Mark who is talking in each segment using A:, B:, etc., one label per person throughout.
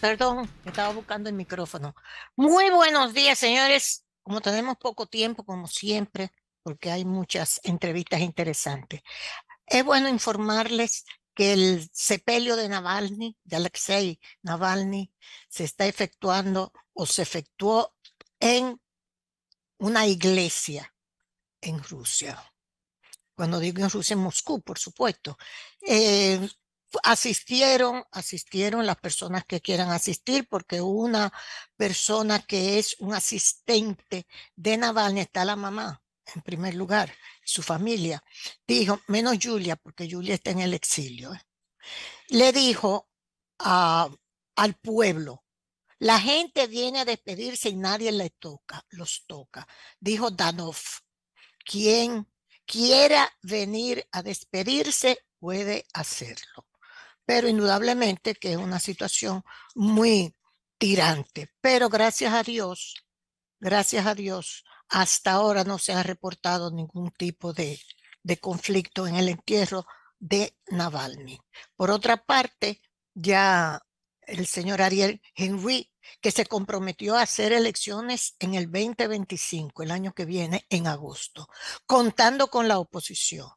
A: perdón, estaba buscando el micrófono. Muy buenos días, señores. Como tenemos poco tiempo, como siempre, porque hay muchas entrevistas interesantes, es bueno informarles que el sepelio de Navalny, de Alexei Navalny, se está efectuando o se efectuó en una iglesia en Rusia. Cuando digo en Rusia, en Moscú, por supuesto. Eh, asistieron, asistieron las personas que quieran asistir, porque una persona que es un asistente de Navalny está la mamá, en primer lugar, su familia. Dijo, menos Julia, porque Julia está en el exilio. ¿eh? Le dijo al pueblo, la gente viene a despedirse y nadie le toca, los toca. Dijo Danov, quien quiera venir a despedirse puede hacerlo pero indudablemente que es una situación muy tirante. Pero gracias a Dios, gracias a Dios, hasta ahora no se ha reportado ningún tipo de, conflicto en el entierro de Navalny. Por otra parte, ya el señor Ariel Henry, que se comprometió a hacer elecciones en el 2025, el año que viene, en agosto, contando con la oposición.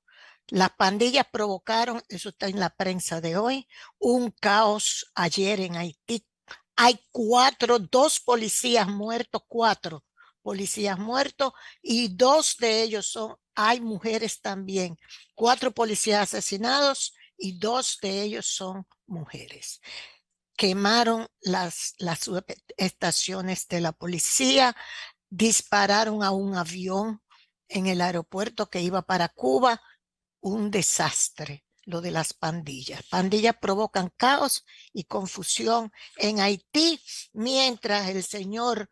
A: Las pandillas provocaron, eso está en la prensa de hoy, un caos ayer en Haití. Hay cuatro, dos policías muertos, cuatro policías muertos y dos de ellos son, hay mujeres también, cuatro policías asesinados y dos de ellos son mujeres. Quemaron las, las estaciones de la policía, dispararon a un avión en el aeropuerto que iba para Cuba, un desastre lo de las pandillas. Pandillas provocan caos y confusión en Haití, mientras el señor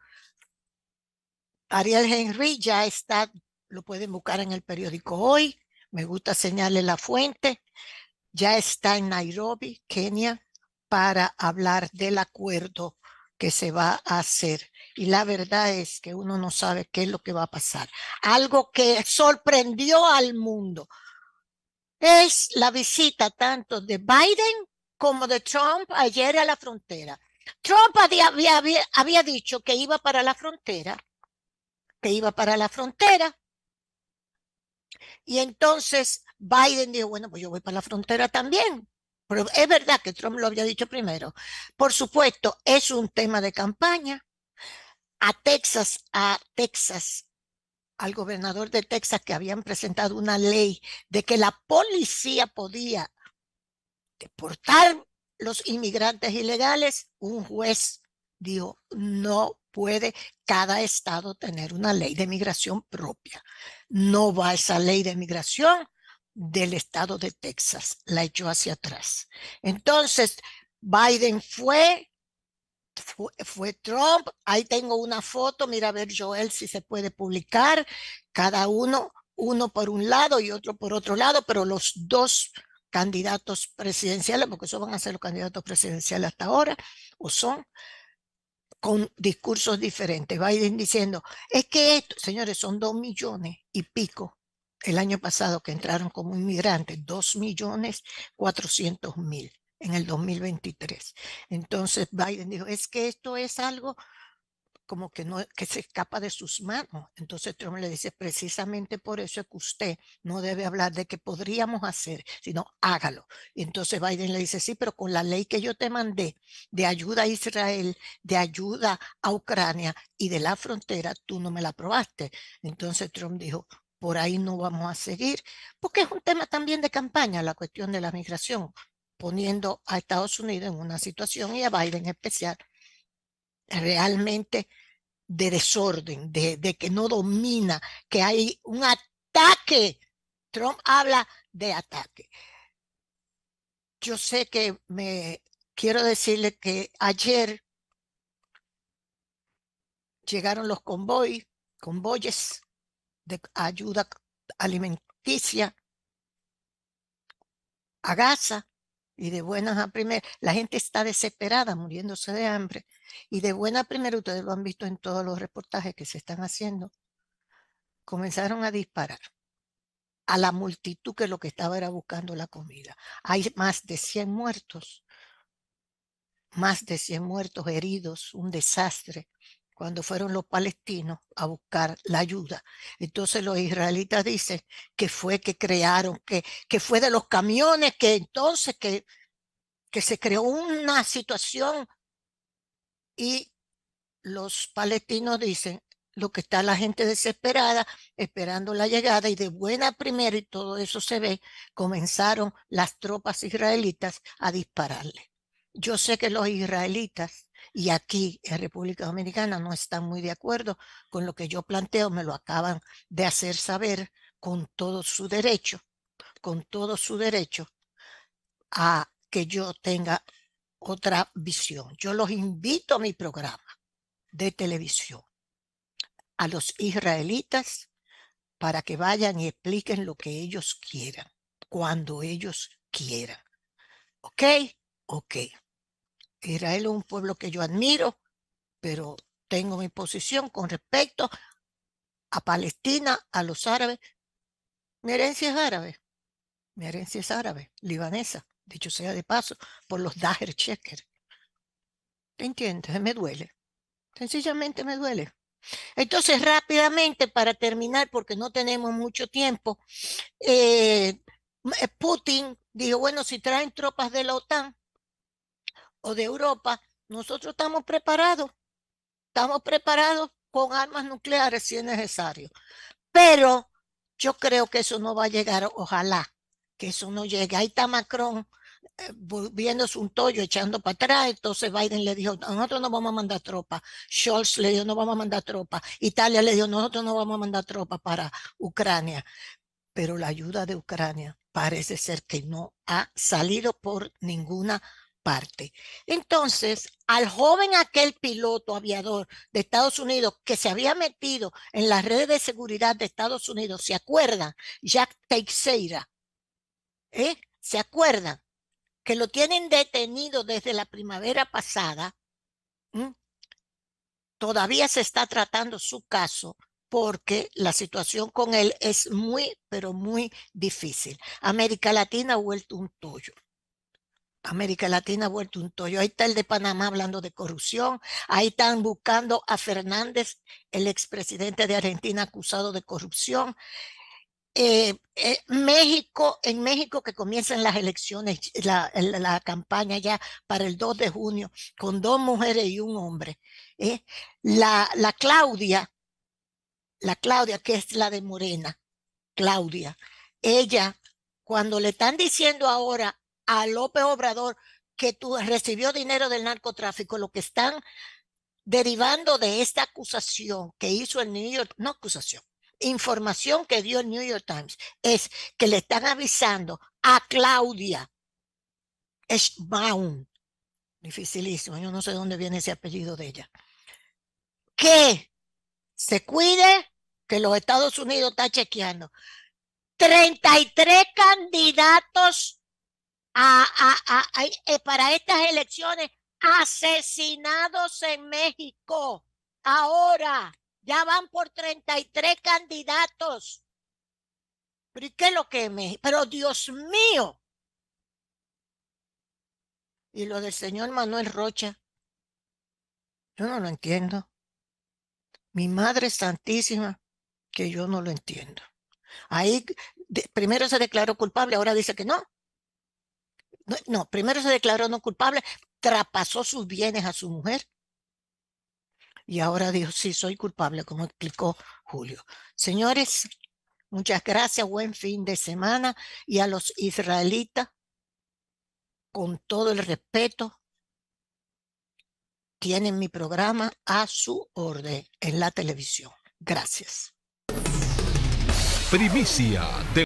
A: Ariel Henry ya está, lo pueden buscar en el periódico hoy, me gusta señalarle la fuente, ya está en Nairobi, Kenia, para hablar del acuerdo que se va a hacer. Y la verdad es que uno no sabe qué es lo que va a pasar. Algo que sorprendió al mundo es la visita tanto de Biden como de Trump ayer a la frontera. Trump había, dicho que iba para la frontera, que iba para la frontera, y entonces Biden dijo, bueno, pues yo voy para la frontera también. Pero es verdad que Trump lo había dicho primero. Por supuesto, es un tema de campaña. A Texas, a Texas al gobernador de Texas que habían presentado una ley de que la policía podía deportar los inmigrantes ilegales, un juez dijo, no puede cada estado tener una ley de migración propia. No va esa ley de migración del estado de Texas, la echó hacia atrás. Entonces, Biden fue, fue, Trump. Ahí tengo una foto, mira a ver Joel si se puede publicar. Cada uno, uno por un lado y otro por otro lado, pero los dos candidatos presidenciales, porque eso van a ser los candidatos presidenciales hasta ahora, o son, con discursos diferentes. Biden diciendo, es que esto, señores, son dos millones y pico el año pasado que entraron como inmigrantes, dos millones cuatrocientos mil en el 2023. Entonces Biden dijo, es que esto es algo como que, no, que se escapa de sus manos. Entonces Trump le dice, precisamente por eso es que usted no debe hablar de que podríamos hacer, sino hágalo. Y entonces Biden le dice, sí, pero con la ley que yo te mandé de ayuda a Israel, de ayuda a Ucrania y de la frontera, tú no me la aprobaste. Entonces Trump dijo, por ahí no vamos a seguir, porque es un tema también de campaña, la cuestión de la migración poniendo a Estados Unidos en una situación y a Biden en especial realmente de desorden, de, que no domina, que hay un ataque. Trump habla de ataque. Yo sé que me quiero decirle que ayer llegaron los convoyes de ayuda alimenticia a Gaza y de buenas a primeras, la gente está desesperada, muriéndose de hambre, y de buena a primera, ustedes lo han visto en todos los reportajes que se están haciendo, comenzaron a disparar a la multitud que lo que estaba era buscando la comida. Hay más de 100 muertos, más de 100 muertos heridos, un desastre cuando fueron los palestinos a buscar la ayuda. Entonces los israelitas dicen que fue que crearon, que, que fue de los camiones, que entonces que, que se creó una situación y los palestinos dicen lo que está la gente desesperada, esperando la llegada y de buena primera, y todo eso se ve, comenzaron las tropas israelitas a dispararle. Yo sé que los israelitas y aquí en República Dominicana no están muy de acuerdo con lo que yo planteo, me lo acaban de hacer saber con todo su derecho, con todo su derecho a que yo tenga otra visión. Yo los invito a mi programa de televisión, a los israelitas, para que vayan y expliquen lo que ellos quieran, cuando ellos quieran. ¿Ok? Ok. Israel es un pueblo que yo admiro, pero tengo mi posición con respecto a Palestina, a los árabes. Mi herencia es árabe, mi herencia es árabe, libanesa, dicho sea de paso, por los Daher Checker. ¿Te entiendes? Me duele. Sencillamente me duele. Entonces, rápidamente, para terminar, porque no tenemos mucho tiempo, eh, Putin dijo, bueno, si traen tropas de la OTAN, o de Europa, nosotros estamos preparados. Estamos preparados con armas nucleares si es necesario. Pero yo creo que eso no va a llegar, ojalá que eso no llegue. Ahí está Macron eh, volviéndose un tollo, echando para atrás. Entonces Biden le dijo, nosotros no vamos a mandar tropas. Scholz le dijo, no vamos a mandar tropas. Italia le dijo, nosotros no vamos a mandar tropas para Ucrania. Pero la ayuda de Ucrania parece ser que no ha salido por ninguna entonces, al joven aquel piloto aviador de Estados Unidos que se había metido en las redes de seguridad de Estados Unidos, ¿se acuerdan? Jack Teixeira. ¿Eh? ¿Se acuerdan? Que lo tienen detenido desde la primavera pasada. Todavía se está tratando su caso porque la situación con él es muy, pero muy difícil. América Latina ha vuelto un tollo. América Latina ha vuelto un toyo. Ahí está el de Panamá hablando de corrupción. Ahí están buscando a Fernández, el expresidente de Argentina acusado de corrupción. Eh, eh, México, en México que comienzan las elecciones, la, campaña ya para el 2 de junio, con dos mujeres y un hombre. Eh, la, la Claudia, la Claudia, que es la de Morena, Claudia, ella, cuando le están diciendo ahora a López Obrador que tú recibió dinero del narcotráfico, lo que están derivando de esta acusación que hizo el New York, no acusación, información que dio el New York Times, es que le están avisando a Claudia Schbaum, dificilísimo, yo no sé dónde viene ese apellido de ella, que se cuide que los Estados Unidos está chequeando. 33 candidatos eh, para estas elecciones asesinados en México. Ahora ya van por 33 candidatos. ¿Pero qué es lo que Pero Dios mío. Y lo del señor Manuel Rocha. Yo no lo entiendo. Mi Madre Santísima, que yo no lo entiendo. Ahí primero se declaró culpable, ahora dice que no, no, primero se declaró no culpable, trapasó sus bienes a su mujer y ahora dijo, sí, soy culpable, como explicó Julio. Señores, muchas gracias, buen fin de semana y a los israelitas, con todo el respeto, tienen mi programa a su orden en la televisión. Gracias. Primicia de